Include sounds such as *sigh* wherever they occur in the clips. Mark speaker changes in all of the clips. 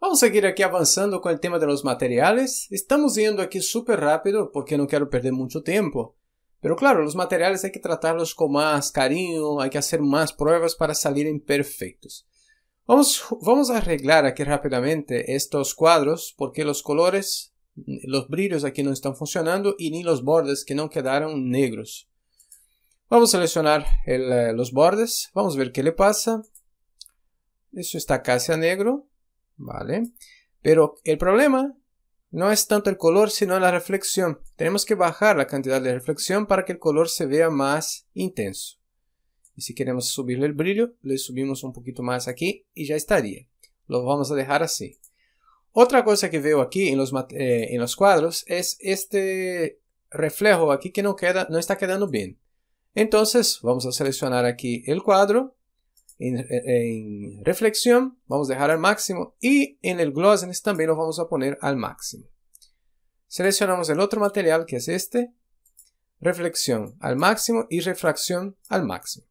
Speaker 1: Vamos seguir aqui avançando com o tema de los Estamos indo aqui super rápido porque não quero perder muito tempo. Mas, claro, os materiais hay que tratarlos com mais carinho, hay que fazer mais pruebas para salirem perfeitos. Vamos, vamos arreglar aqui rapidamente estes quadros porque os colores, os brilhos aqui não estão funcionando e nem os bordes que não quedaram negros. Vamos selecionar eh, os bordes, vamos ver o que ele passa. Isso está casi a negro. ¿vale? Pero el problema no es tanto el color, sino la reflexión. Tenemos que bajar la cantidad de reflexión para que el color se vea más intenso. Y si queremos subirle el brillo, le subimos un poquito más aquí y ya estaría. Lo vamos a dejar así. Otra cosa que veo aquí en los, eh, en los cuadros es este reflejo aquí que no, queda, no está quedando bien. Entonces vamos a seleccionar aquí el cuadro en, reflexión vamos a dejar al máximo y en el glossiness también lo vamos a poner al máximo. Seleccionamos el otro material que es este, reflexión al máximo y refracción al máximo.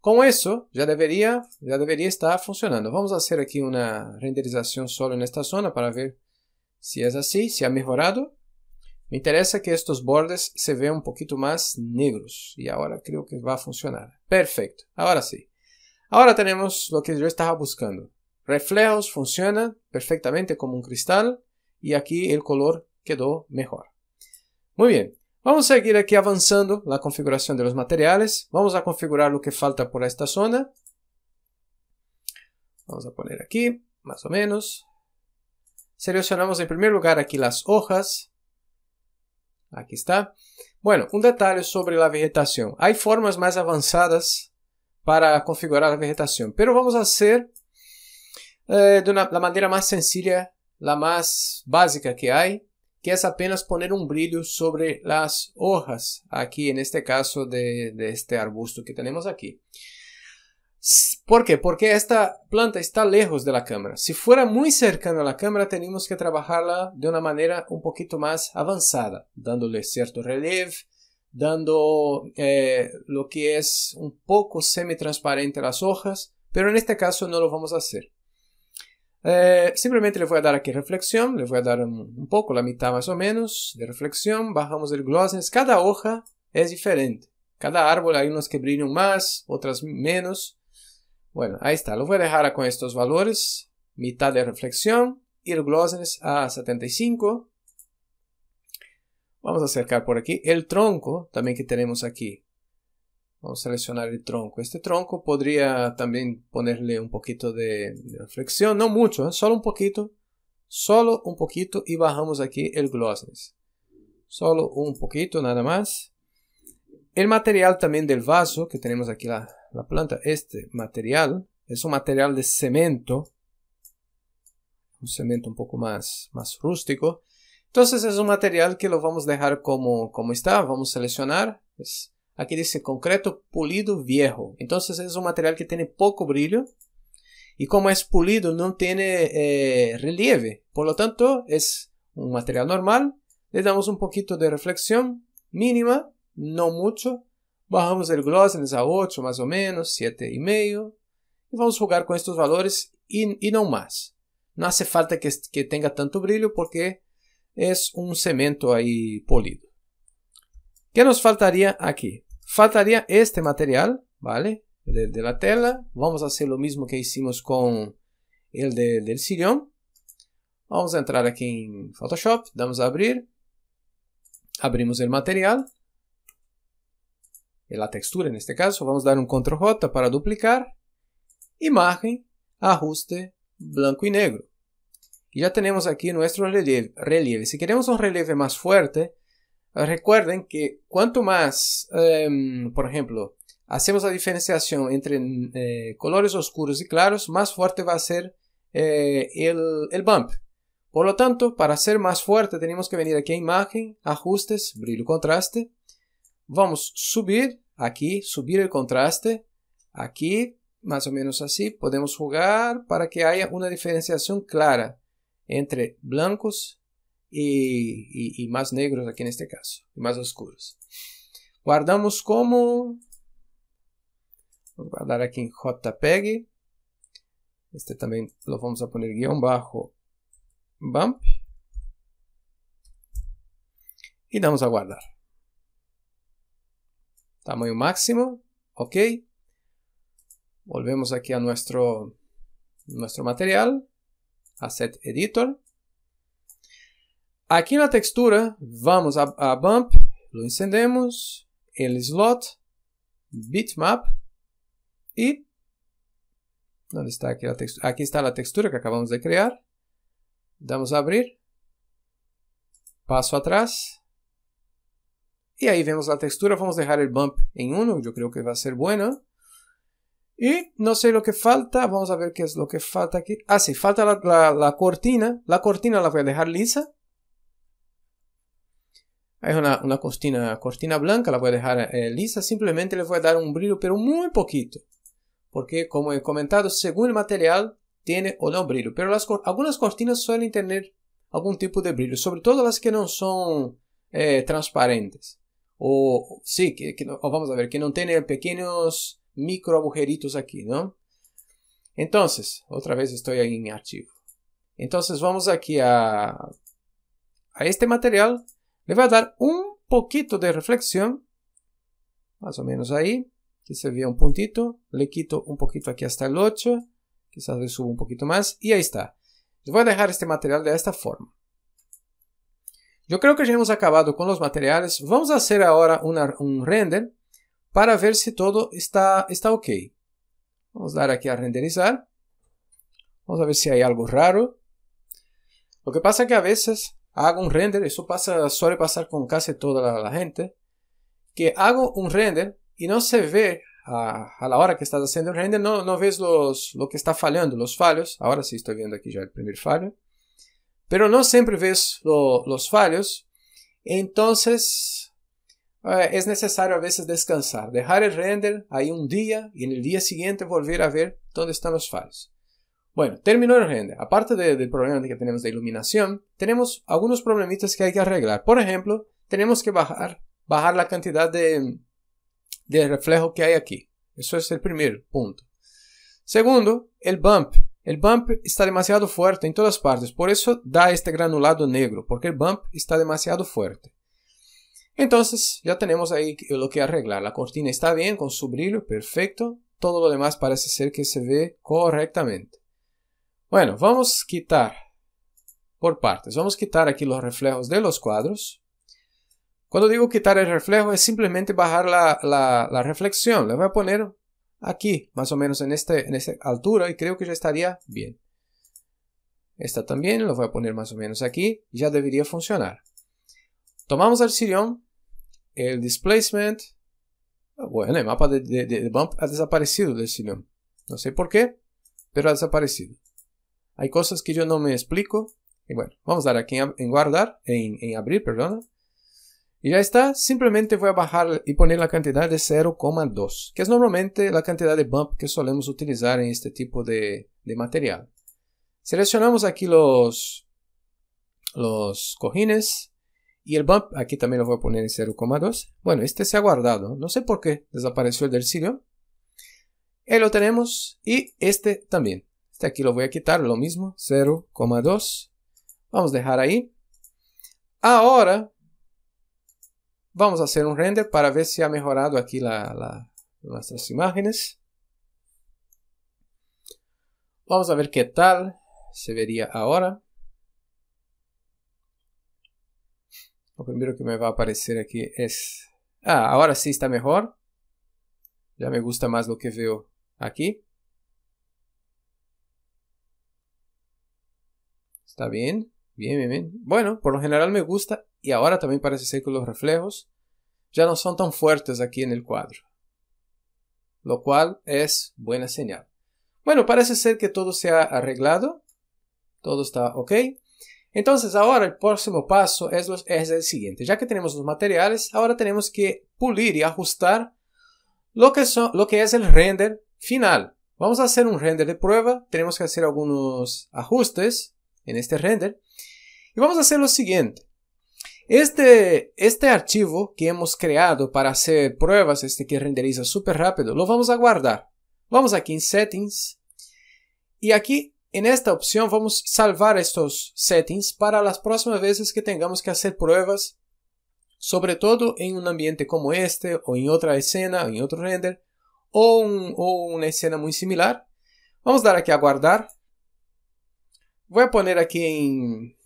Speaker 1: Con eso ya debería, ya debería estar funcionando. Vamos a hacer aquí una renderización solo en esta zona para ver si es así, si ha mejorado. Me interesa que estos bordes se vean un poquito más negros y ahora creo que va a funcionar. Perfecto, ahora sí. Ahora tenemos lo que yo estaba buscando. Reflejos funciona perfectamente como un cristal y aquí el color quedó mejor. Muy bien, vamos a seguir aquí avanzando la configuración de los materiales. Vamos a configurar lo que falta por esta zona. Vamos a poner aquí, más o menos. Seleccionamos en primer lugar aquí las hojas. Aquí está. Bueno, un detalle sobre la vegetación. Hay formas más avanzadas para configurar a vegetação. Pero vamos a ser eh, de una, la manera sencilla, a mais básica que há, que é apenas poner um brilho sobre as hojas, Aqui, neste este caso de, de este arbusto que temos aqui. ¿Por quê? Porque esta planta está lejos de la cámara. Si fuera muy cercana a la cámara, tenemos que trabajarla de una manera un poquito más avanzada, dándole certo relieve, dando eh, lo que es un poco semi-transparente las hojas, pero en este caso no lo vamos a hacer. Eh, simplemente le voy a dar aquí reflexión, le voy a dar un, poco, la mitad más o menos de reflexión, bajamos el glossens, cada hoja es diferente, cada árbol hay unos que brillan más, otras menos. Bueno, ahí está, lo voy a dejar con estos valores, mitad de reflexión y el glossens a 75 Vamos a acercar por aquí el tronco también que tenemos aquí. Vamos a seleccionar el tronco. Este tronco podría también ponerle un poquito de, reflexión, no mucho, ¿eh? solo un poquito, solo un poquito y bajamos aquí el glosses. Solo un poquito, nada más. El material también del vaso que tenemos aquí la, la planta, este material es un material de cemento, un cemento un poco más, más rústico. Então, esse é um material que vamos deixar como, como está. Vamos selecionar. Aqui diz concreto polido viejo. Então, é um material que tem pouco brilho. E como é polido, não tem eh, relieve. Por lo tanto, é um material normal. Le damos um pouquinho de reflexão mínima, não muito. Bajamos o glossiness a 8, mais ou menos, 7,5. E vamos jogar com estes valores e, e não mais. Não hace falta que, que tenha tanto brilho, porque es un cemento ahí polido. ¿Qué nos faltaría aquí? Faltaría este material, ¿vale? De, de la tela. Vamos a hacer lo mismo que hicimos con el de, del sillón. Vamos a entrar aquí en Photoshop, damos a abrir, abrimos el material, la textura en este caso, vamos a dar un control J para duplicar, imagen, ajuste, blanco y negro. Y ya tenemos aquí nuestro relieve. Si queremos un relieve más fuerte, eh, recuerden que cuanto más, em, por ejemplo, hacemos la diferenciación entre mm, eh, colores oscuros y claros, más fuerte va a ser eh, el, bump. Por lo tanto, para ser más fuerte tenemos que venir aquí a imagen, ajustes, brillo contraste. Vamos a subir aquí, subir el contraste. Aquí, más o menos así, podemos jugar para que haya una diferenciación clara entre blancos y, más negros aquí en este caso, más oscuros. Guardamos como... guardar aquí en JPEG. Este también lo vamos a poner guión bajo bump. Y damos a guardar. Tamaño máximo. Ok. Volvemos aquí a nuestro, nuestro material. Asset Editor. Aqui na textura, vamos a, a Bump, encendemos, el Slot, Bitmap e... Onde está aqui a textura? Aqui está a textura que acabamos de criar. Damos a abrir. Passo atrás. E aí vemos a textura, vamos deixar o bump em 1, eu creio que vai ser bueno. Y no sé lo que falta, vamos a ver qué es lo que falta aquí. Ah, sí, falta la, cortina. La cortina la voy a dejar lisa. Hay una, cortina, cortina blanca, la voy a dejar eh, lisa. Simplemente le voy a dar un brillo, pero muy poquito. Porque como he comentado, según el material, tiene o no brillo. Pero algunas cortinas suelen tener algún tipo de brillo, sobre todo las que no son eh, transparentes. O sí, que, vamos a ver, que no tienen pequeños micro agujeritos aquí, ¿no? Entonces, otra vez estoy en archivo. Entonces vamos aquí a, a este material. Le voy a dar un poquito de reflexión. Más o menos ahí. Que se ve un puntito. Le quito un poquito aquí hasta el 8. Quizás le subo un poquito más. Y ahí está. voy a dejar este material de esta forma. Yo creo que ya hemos acabado con los materiales. Vamos a hacer ahora un render para ver se tudo está, está ok. Vamos dar aqui a renderizar. Vamos ver se há algo raro. o que pasa que a vezes hago um render, isso passa suele passar com casi toda a gente, que hago um render e não se vê a, a la hora que estás fazendo o render, não não vês os o que está falhando os falhos agora se estou vendo aqui já o primeiro falho mas não sempre vês lo, os falhos então Ah, es necesario a veces descansar, dejar el render ahí un día y en el día siguiente volver a ver dónde están los fallos. Bueno, terminó el render. Aparte del problema que tenemos de iluminación, tenemos algunos problemitas que hay que arreglar. Por ejemplo, tenemos que bajar, bajar la cantidad de reflejo que hay aquí. Eso es el primer punto. Segundo, el bump. El bump está demasiado fuerte en todas partes, por eso da este granulado negro, porque el bump está demasiado fuerte. Entonces ya tenemos ahí lo que arreglar. La cortina está bien con su brillo, perfecto. Todo lo demás parece ser que se ve correctamente. Bueno, vamos a quitar por partes. Vamos a quitar aquí los reflejos de los cuadros. Cuando digo quitar el reflejo es simplemente bajar la, reflexión. Le voy a poner aquí, más o menos este, en, esta altura y creo que ya estaría bien. Esta también lo voy a poner más o menos aquí ya debería funcionar. Tomamos el sirión el displacement. Ah, bueno, el mapa de, bump ha desaparecido del cine No sé por qué, pero ha desaparecido. Hay cosas que yo no me explico. Y bueno, vamos a dar aquí en, guardar, en, abrir, perdón. Y ya está, simplemente voy a bajar y poner la cantidad de 0,2, que es normalmente la cantidad de bump que solemos utilizar en este tipo de, de material. Seleccionamos aquí los, los cojines, y el bump aquí también lo voy a poner en 0,2. Bueno, este se ha guardado, no sé por qué desapareció el del sitio. Ahí lo tenemos y este también. Este aquí lo voy a quitar, lo mismo, 0,2. Vamos a dejar ahí. Ahora vamos a hacer un render para ver si ha mejorado aquí nuestras imágenes. Vamos a ver qué tal se vería ahora. Lo primero que me va a aparecer aquí es... Ah, ahora sí está mejor. Ya me gusta más lo que veo aquí. Está bien. Bien, bien, bien. Bueno, por lo general me gusta. Y ahora también parece ser que los reflejos ya no son tan fuertes aquí en el cuadro. Lo cual es buena señal. Bueno, parece ser que todo se ha arreglado. Todo está ok. Entonces ahora el próximo paso es, es el siguiente. Ya que tenemos los materiales, ahora tenemos que pulir y ajustar lo que, lo que es el render final. Vamos a hacer un render de prueba, tenemos que hacer algunos ajustes en este render. Y vamos a hacer lo siguiente. Este, este archivo que hemos creado para hacer pruebas, este que renderiza súper rápido, lo vamos a guardar. Vamos aquí en Settings. Y aquí en esta opción vamos a salvar estos settings para las próximas veces que tengamos que hacer pruebas, sobre todo en un ambiente como este o en otra escena, o en otro render o, una escena muy similar. Vamos a dar aquí a guardar. Voy a poner aquí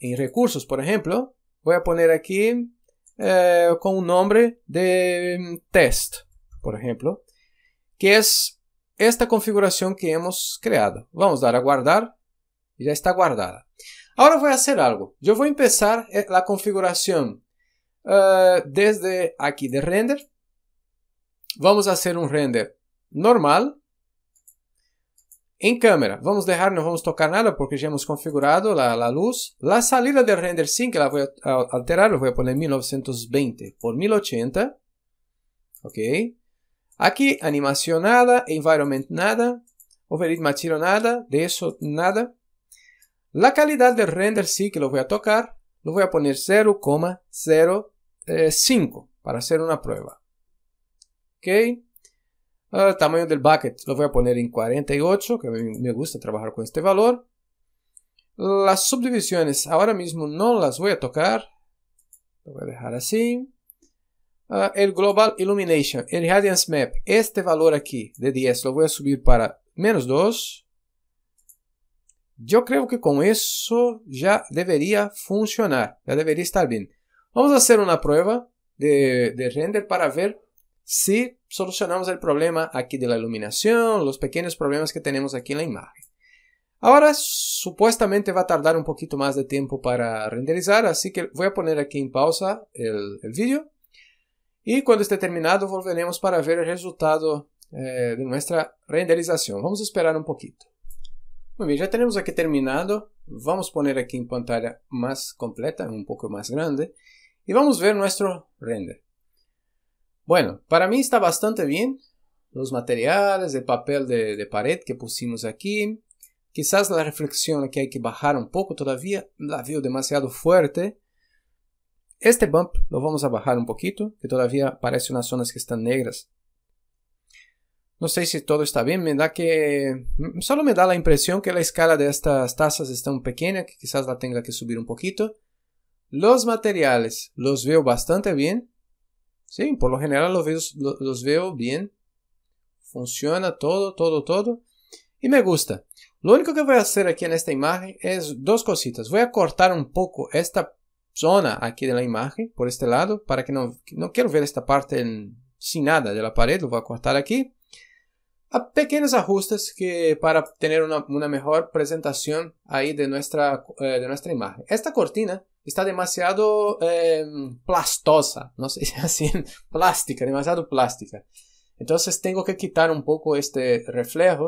Speaker 1: en, recursos, por ejemplo, voy a poner aquí eh, con un nombre de mm, test, por ejemplo, que es esta configuração que hemos creado. Vamos dar a guardar. já está guardada. agora voy eh, a hacer algo. Yo voy a empezar la configuración uh, eh, desde aquí de render. Vamos a hacer un render normal. Em câmera, vamos deixar, não vamos tocar nada porque já hemos configurado a, a luz. A salida de render sim, que ela vou alterar, eu vou pôr 1920 por 1080. Ok. Aquí, animación nada, environment nada, overlay material nada, de eso nada. La calidad del render sí que lo voy a tocar, lo voy a poner 0,05 para hacer una prueba. Ok. El ah, tamaño del bucket lo voy a poner en 48, que me gusta trabajar con este valor. Las subdivisiones ahora mismo no las voy a tocar. Lo voy a dejar así. Ah, el Global Illumination, el Radiance Map, este valor aquí de 10 lo voy a subir para menos 2. Yo creo que con eso ya debería funcionar, ya debería estar bien. Vamos a hacer una prueba de, render para ver si solucionamos el problema aquí de la iluminación, los pequeños problemas que tenemos aquí en la imagen. Ahora supuestamente va a tardar un poquito más de tiempo para renderizar, así que voy a poner aquí en pausa el, el vídeo E quando estiver é terminado, volveremos para ver o resultado eh, de nossa renderização. Vamos esperar um pouquinho. Muito bem, já temos aqui terminado. Vamos pôr aqui em pantalla mais completa, um pouco mais grande. E vamos ver nosso render. Bueno, para mim está bastante bem. Os materiais, o papel de, de parede que pusimos aqui. Quizás a reflexão que há que bajar um pouco todavía. La veo demasiado forte. Este bump lo vamos a bajar un poquito, que todavía parece unas zonas que están negras. No sé si todo está bien, me da que... Mm, solo me da la impresión que la escala de estas tazas es tan pequeña que quizás la tenga que subir un poquito. Los materiales los veo bastante bien. Sí, por lo general los los veo bien. Funciona todo, todo, todo. Y me gusta. Lo único que voy a hacer aquí en esta imagen es dos cositas. Voy a cortar un poco esta zona aqui de la imagen por este lado para que não não quero ver esta parte en, sin nada de la pared, cortar aqui A ajustes que para tener uma melhor apresentação presentación de nossa eh, de nossa imagem Esta cortina está demasiado eh, plastosa, sei se é assim plástica, demasiado plástica. então tenho que quitar um pouco este reflejo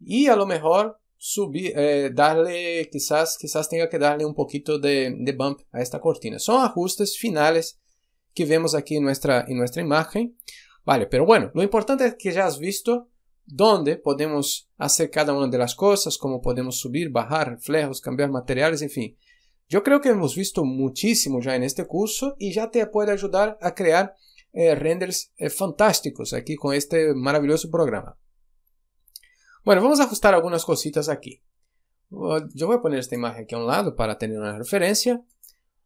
Speaker 1: e a lo mejor subir, eh, darle, quizás, quizás tenga que darle un poquito de, de, bump a esta cortina. Son ajustes finales que vemos aquí en nuestra, en nuestra imagen. Vale, pero bueno, lo importante es que ya has visto dónde podemos hacer cada una de las cosas, cómo podemos subir, bajar reflejos, cambiar materiales, en fin. Yo creo que hemos visto muchísimo ya en este curso y ya te puede ayudar a crear eh, renders eh, fantásticos aquí con este maravilloso programa. Bueno, vamos a ajustar algunas cositas aquí. Oh, yo voy a poner esta imagen aquí a un lado para tener una referencia.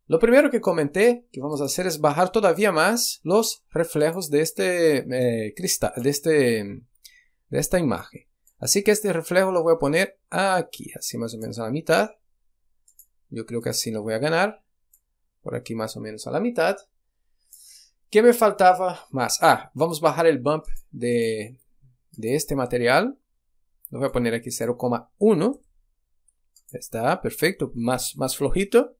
Speaker 1: Lo primero que comenté que vamos a hacer es bajar todavía más los reflejos de este eh, cristal, de, este, de esta imagen. Así que este reflejo lo voy a poner aquí, así más o menos a la mitad. Yo creo que así lo voy a ganar. Por aquí más o menos a la mitad. ¿Qué me faltaba más? Ah, vamos a bajar el bump de, de este material lo voy a poner aquí 0,1. Está perfecto, más, más flojito.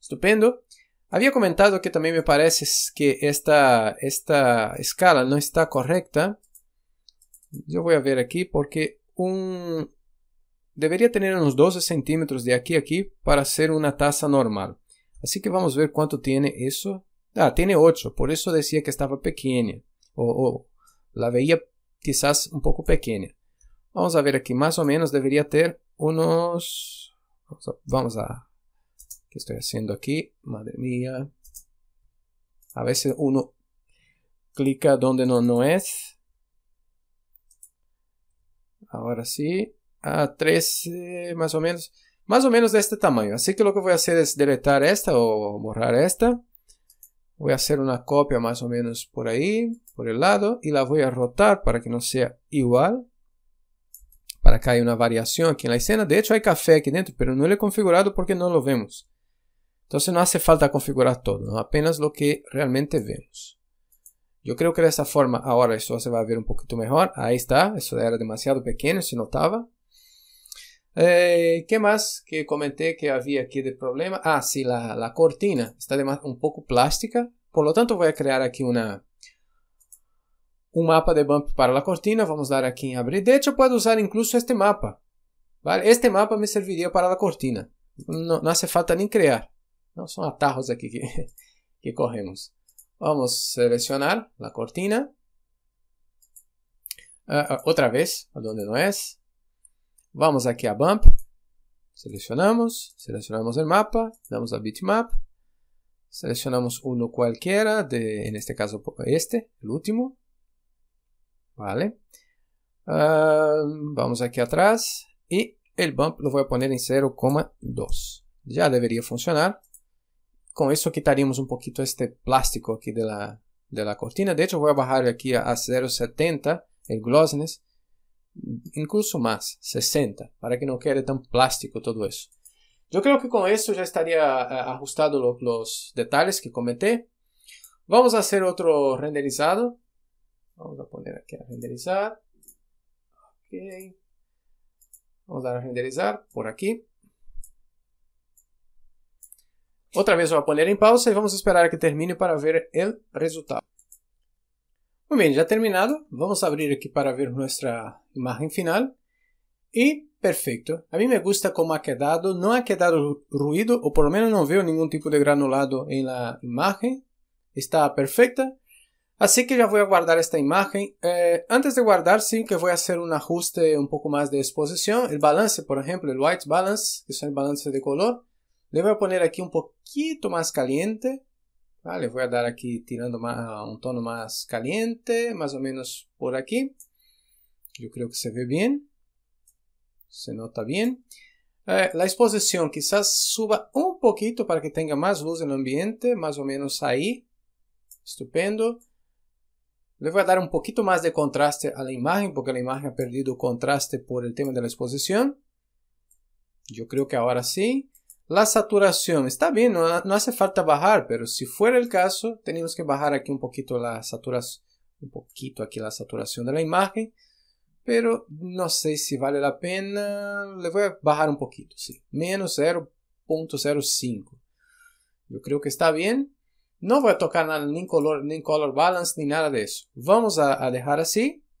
Speaker 1: Estupendo. Había comentado que también me parece que esta, esta escala no está correcta. Yo voy a ver aquí porque un... Debería tener unos 12 centímetros de aquí a aquí para hacer una taza normal. Así que vamos a ver cuánto tiene eso. Ah, tiene 8. Por eso decía que estaba pequeña. o la veía quizás un poco pequeña. Vamos a ver aquí, más o menos debería tener unos... Vamos a... ¿Qué estoy haciendo aquí? Madre mía. A veces uno clica donde no, no es. Ahora sí. A 13 más o menos. Más o menos de este tamaño. Así que lo que voy a hacer es deletar esta o borrar esta. Voy a hacer una copia más o menos por ahí, por el lado. Y la voy a rotar para que no sea igual. Para cair uma variação aqui na cena, de hecho, há café aqui dentro, mas não é configurado porque não lo vemos. Então, não hace falta configurar todo, não? apenas o que realmente vemos. Eu creio que dessa forma, agora isso você vai ver um pouquinho melhor. Aí está, isso era demasiado pequeno, se notava. Eh, que mais que comentei que havia aqui de problema? Ah, sim, a, a cortina está um pouco plástica. Por lo tanto, vou criar aqui uma um mapa de bump para a cortina, vamos dar aqui em abrir. De hecho, puedo usar incluso este mapa. ¿vale? Este mapa me serviria para a cortina. não no hace falta nem criar não são atajos aqui que, *laughs* que vamos Vamos a cortina. Uh, vez, a não é. Vamos aqui a bump. selecionamos selecionamos o mapa, damos a bitmap. selecionamos um qualquer de, en este caso este, o último. ¿vale? Uh, vamos aqui atrás e o bump lo voy a poner em 0,2. já deveria funcionar. com isso quitaríamos um pouquinho este plástico aqui de la, de la cortina. De hecho, vou a bajar a, 0,70 o glossiness. Incluso mais 60, para que não quede tão plástico todo isso eu creio que com isso já estaria ah, ajustado os detalhes que comenté. Vamos a outro renderizado Vamos a poner aquí a renderizar. Ok. Vamos a dar a renderizar por aquí. Outra vez vou pôr em pausa e vamos esperar que termine para ver o resultado. Muito bem, já terminado. Vamos abrir aqui para ver nossa imagem final. E perfeito. A mim me gusta como ha quedado. Não ha quedado ruído, ou por lo menos não veo nenhum tipo de granulado em la imagem. Está perfeita. Así que ya voy a guardar esta imagen. Eh, antes de guardar, sí que voy a hacer un ajuste un poco más de exposición. El balance, por ejemplo, el white balance, que es el balance de color. Le voy a poner aquí un poquito más caliente. Vale, voy a dar aquí tirando más, un tono más caliente, más o menos por aquí. Yo creo que se ve bien. Se nota bien. Eh, la exposición quizás suba un poquito para que tenga más luz en el ambiente, más o menos ahí. Estupendo. Le voy a dar un poquito más de contraste a la imagen porque la imagen ha perdido contraste por el tema de la exposición. Yo creo que ahora sí. La saturación, está bien, no, hace falta bajar, pero si fuera el caso, tenemos que bajar aquí un poquito la saturación, un poquito aquí la saturación de la imagen, pero no sé si vale la pena, le voy a bajar un poquito, sí, menos 0.05. Yo creo que está bien. Não vai tocar nada, nem color, nem color balance, nem nada disso. Vamos a, a deixar assim